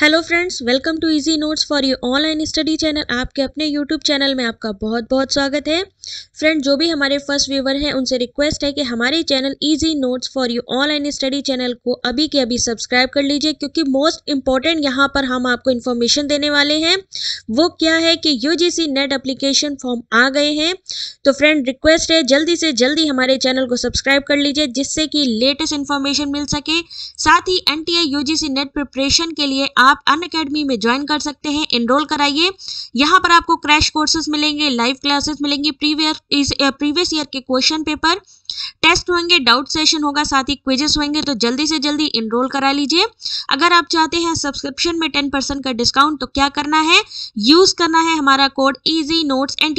hello friends welcome to easy notes for you online study channel आपके अपने YouTube channel में आपका बहुत बहुत स्वागत है फ्रेंड जो भी हमारे फर्स्ट व्यूवर हैं उनसे रिक्वेस्ट है कि हमारे channel easy notes for you online study channel को अभी के अभी सब्सक्राइब कर लीजिए क्योंकि मोस्ट इम्पॉर्टेंट यहाँ पर हम आपको इन्फॉर्मेशन देने वाले हैं वो क्या है कि यू नेट अप्लीकेशन फॉर्म आ गए हैं तो फ्रेंड रिक्वेस्ट है जल्दी से जल्दी हमारे चैनल को सब्सक्राइब कर लीजिए जिससे कि लेटेस्ट इन्फॉर्मेशन मिल सके साथ ही एन टी नेट प्रिपरेशन के लिए आप आप अन अकेडमी में ज्वाइन कर सकते हैं इनरोल कराइए यहाँ पर आपको क्रैश कोर्सेज मिलेंगे लाइव क्लासेस मिलेंगे प्रीवियस प्रीवियस ईयर के क्वेश्चन पेपर टेस्ट होंगे डाउट सेशन होगा साथ ही क्विजेस होंगे तो जल्दी से जल्दी इनरोल करा लीजिए अगर आप चाहते हैं सब्सक्रिप्शन में टेन परसेंट का डिस्काउंट तो क्या करना है यूज करना है हमारा code easy notes and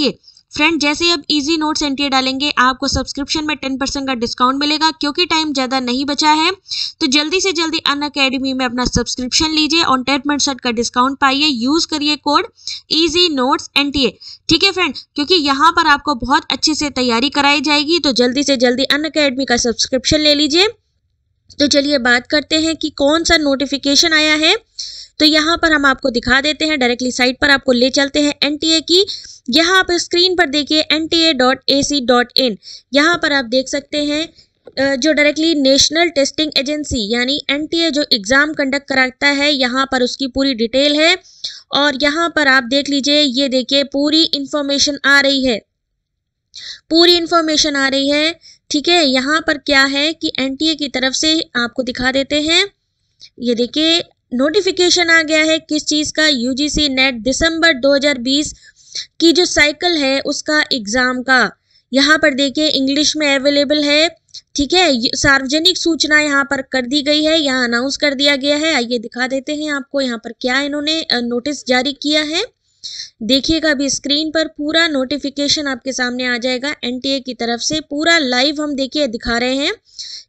friend जैसे अब इजी नोट्स एनटीए डालेंगे आपको सब्सक्रिप्शन में टेन परसेंट का डिस्काउंट मिलेगा क्योंकि टाइम ज़्यादा नहीं बचा है तो जल्दी से जल्दी अन अकेडमी में अपना सब्सक्रिप्शन लीजिए और टेन परसेंट का डिस्काउंट पाइए यूज़ करिए कोड ईजी नोट्स एन ठीक है फ्रेंड क्योंकि यहाँ पर आपको बहुत अच्छे से तैयारी कराई जाएगी तो जल्दी से जल्दी अन अकेडमी का सब्सक्रिप्शन ले लीजिए तो चलिए बात करते हैं कि कौन सा नोटिफिकेशन आया है तो यहाँ पर हम आपको दिखा देते हैं डायरेक्टली साइट पर आपको ले चलते हैं एन की यहाँ आप स्क्रीन पर देखिए N T A dot A C dot in यहाँ पर आप देख सकते हैं जो डायरेक्टली नेशनल टेस्टिंग एजेंसी यानी एनटीए जो एग्ज़ाम कंडक्ट कराता है यहाँ पर उसकी पूरी डिटेल है और यहाँ पर आप देख लीजिए ये देखिए पूरी इन्फॉर्मेशन आ रही है पूरी इन्फॉर्मेशन आ रही है ठीक है यहाँ पर क्या है कि एनटीए की तरफ से आपको दिखा देते हैं ये देखिए नोटिफिकेशन आ गया है किस चीज़ का सी नेट दिसंबर 2020 की जो साइकिल है उसका एग्ज़ाम का यहाँ पर देखिए इंग्लिश में अवेलेबल है ठीक है सार्वजनिक सूचना यहाँ पर कर दी गई है यहाँ अनाउंस कर दिया गया है आइए दिखा देते हैं आपको यहाँ पर क्या इन्होंने नोटिस जारी किया है देखिएगा अभी स्क्रीन पर पूरा नोटिफिकेशन आपके सामने आ जाएगा एनटीए की तरफ से पूरा लाइव हम देखिए दिखा रहे हैं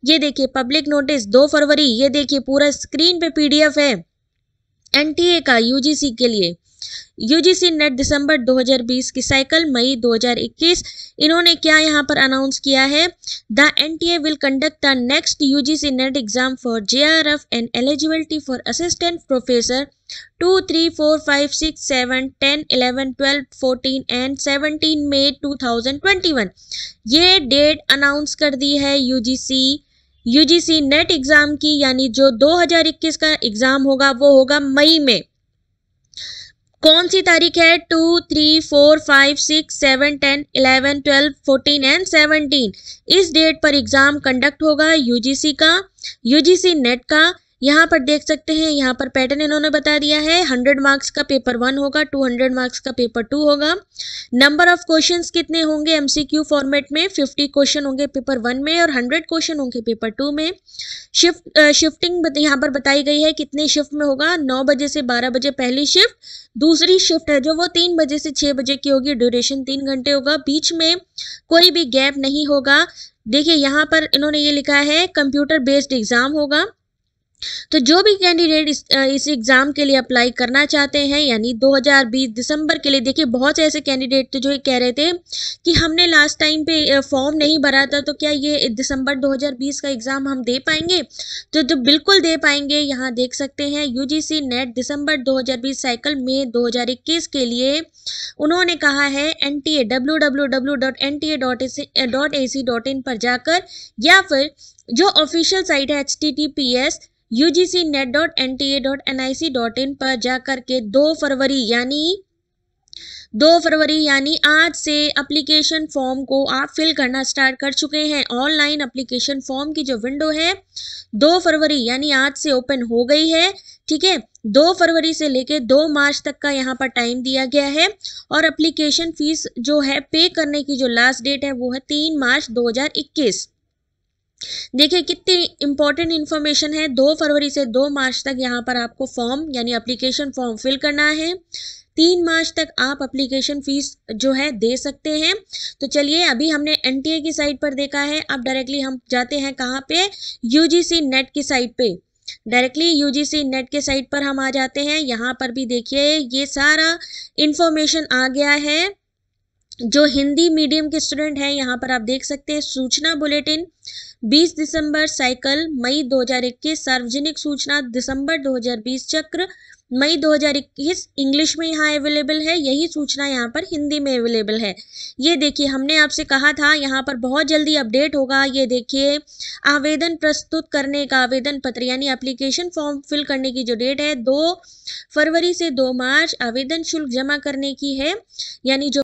ये देखिए पब्लिक नोटिस दो फरवरी ये देखिए पूरा स्क्रीन पे पीडीएफ है एनटीए का यूजीसी के लिए यूजीसी नेट दिसंबर 2020 की साइकिल मई 2021 इन्होंने क्या यहाँ पर अनाउंस किया है the N T A will conduct the next U G C NET exam for J R F and eligibility for assistant professor two three four five six seven ten eleven twelve fourteen and seventeen May two thousand twenty one ये date announce कर दी है U U G C G C NET exam की यानी जो दो हजार इक्कीस का एग्ज़ाम होगा वो होगा मई में कौन सी तारीख है two three four five six seven ten eleven twelve fourteen and seventeen इस डेट पर एग्जाम कंडक्ट होगा यूजीसी का यूजीसी नेट का यहाँ पर देख सकते हैं यहाँ पर पैटर्न इन्होंने बता दिया है हंड्रेड मार्क्स का पेपर वन होगा टू हंड्रेड मार्क्स का पेपर टू होगा नंबर ऑफ क्वेश्चन कितने होंगे एमसीक्यू फॉर्मेट में फिफ्टी क्वेश्चन होंगे पेपर वन में और हंड्रेड क्वेश्चन होंगे पेपर टू में शिफ्ट शिफ्टिंग यहाँ पर बताई गई है कितने शिफ्ट में होगा नौ बजे से बारह बजे पहली शिफ्ट दूसरी शिफ्ट है जो वो तीन बजे से छः बजे की होगी ड्यूरेशन तीन घंटे होगा बीच में कोई भी गैप नहीं होगा देखिए यहाँ पर इन्होंने ये लिखा है कंप्यूटर बेस्ड एग्ज़ाम होगा तो जो भी कैंडिडेट इस इस एग्ज़ाम के लिए अप्लाई करना चाहते हैं यानी 2020 दिसंबर के लिए देखिए बहुत से ऐसे कैंडिडेट थे जो कह रहे थे कि हमने लास्ट टाइम पे फॉर्म नहीं भरा था तो क्या ये दिसंबर 2020 का एग्ज़ाम हम दे पाएंगे तो जो तो बिल्कुल दे पाएंगे यहाँ देख सकते हैं यू नेट दिसंबर दो साइकिल में दो के लिए उन्होंने कहा है N T A W W dot N T A dot dot A C dot in पर जाकर या फिर जो ऑफिशियल साइट है H T T P S U G C NET dot N T A dot N I C dot in पर जा कर के दो फरवरी यानी दो फरवरी यानी आज से एप्लीकेशन फॉर्म को आप फिल करना स्टार्ट कर चुके हैं ऑनलाइन एप्लीकेशन फॉर्म की जो विंडो है दो फरवरी यानी आज से ओपन हो गई है ठीक है दो फरवरी से लेके दो मार्च तक का यहाँ पर टाइम दिया गया है और एप्लीकेशन फीस जो है पे करने की जो लास्ट डेट है वो है तीन मार्च इक्कीस देखिए कितनी इंपॉर्टेंट इन्फॉर्मेशन है दो फरवरी से दो मार्च तक यहाँ पर आपको फॉर्म यानी अप्लीकेशन फॉर्म फिल करना है तीन मार्च तक आप अप्लीकेशन फ़ीस जो है दे सकते हैं तो चलिए अभी हमने एन की साइट पर देखा है अब डायरेक्टली हम जाते हैं कहाँ पे यू नेट की साइट पे डायरेक्टली यू नेट के साइट पर हम आ जाते हैं यहाँ पर भी देखिए ये सारा इन्फॉर्मेशन आ गया है जो हिंदी मीडियम के स्टूडेंट हैं यहाँ पर आप देख सकते हैं सूचना बुलेटिन 20 दिसंबर साइकिल मई 2021 सार्वजनिक सूचना दिसंबर 2020 चक्र मई 2021 इंग्लिश में यहाँ अवेलेबल है यही सूचना यहाँ पर हिंदी में अवेलेबल है ये देखिए हमने आपसे कहा था यहाँ पर बहुत जल्दी अपडेट होगा ये देखिए आवेदन प्रस्तुत करने का आवेदन पत्र यानी एप्लीकेशन फॉर्म फिल करने की जो डेट है दो फरवरी से दो मार्च आवेदन शुल्क जमा करने की है यानी जो